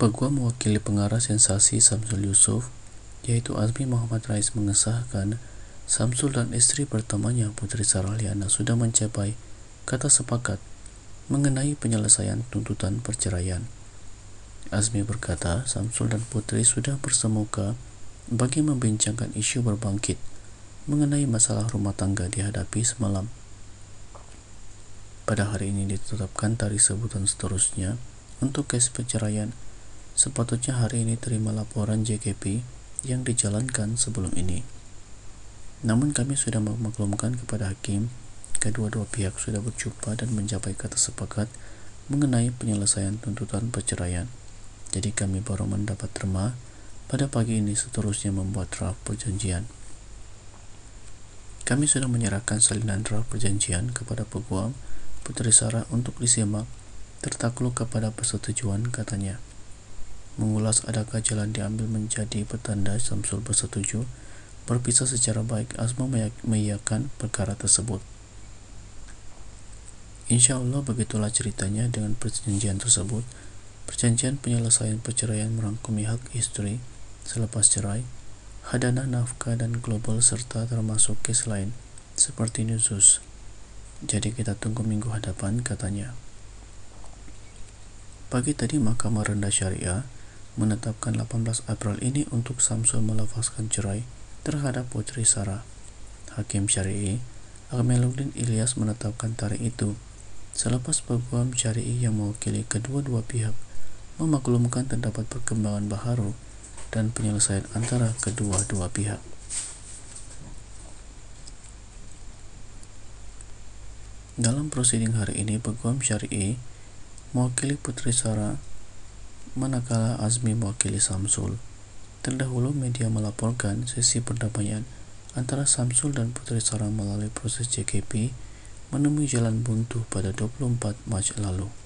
Pegua mewakili pengarah sensasi Samsul Yusuf, yaitu Azmi Muhammad Rais mengesahkan Samsul dan istri pertamanya Putri Sarah Liana sudah mencapai kata sepakat mengenai penyelesaian tuntutan perceraian. Azmi berkata, Samsul dan Putri sudah bersemuka bagi membincangkan isu berbangkit mengenai masalah rumah tangga dihadapi semalam. Pada hari ini ditetapkan tarikh sebutan seterusnya untuk kes perceraian Sepatutnya hari ini terima laporan JKP yang dijalankan sebelum ini. Namun kami sudah memaklumkan kepada hakim, kedua-dua pihak sudah berjumpa dan mencapai kata sepakat mengenai penyelesaian tuntutan perceraian. Jadi kami baru mendapat terma pada pagi ini seterusnya membuat draft perjanjian. Kami sudah menyerahkan salinan draft perjanjian kepada peguam Putri Sarah untuk disimak tertakluk kepada persetujuan katanya. Mengulas adakah jalan diambil menjadi petanda Samsul bersetuju berpisah secara baik. Asma meyakinkan perkara tersebut. Insya Allah begitulah ceritanya dengan perjanjian tersebut. Perjanjian penyelesaian perceraian merangkumi hak istri selepas cerai, hadanah nafkah dan global serta termasuk case lain seperti nusus. Jadi kita tunggu minggu hadapan katanya. Pagi tadi Mahkamah Rendah Syariah menetapkan 18 April ini untuk Samsul melepaskan cerai terhadap putri Sarah. Hakim Syari'i Akmeluddin Ilyas menetapkan tarikh itu selepas peguam syari'i yang mewakili kedua-dua pihak memaklumkan terdapat perkembangan baharu dan penyelesaian antara kedua-dua pihak. Dalam prosiding hari ini, peguam syari'i mewakili Putri Sarah manakala Azmi mewakili Samsul. Terdahulu media melaporkan sesi perdamaian antara Samsul dan Putri Sarah melalui proses JKP menemui jalan buntu pada 24 Mac lalu.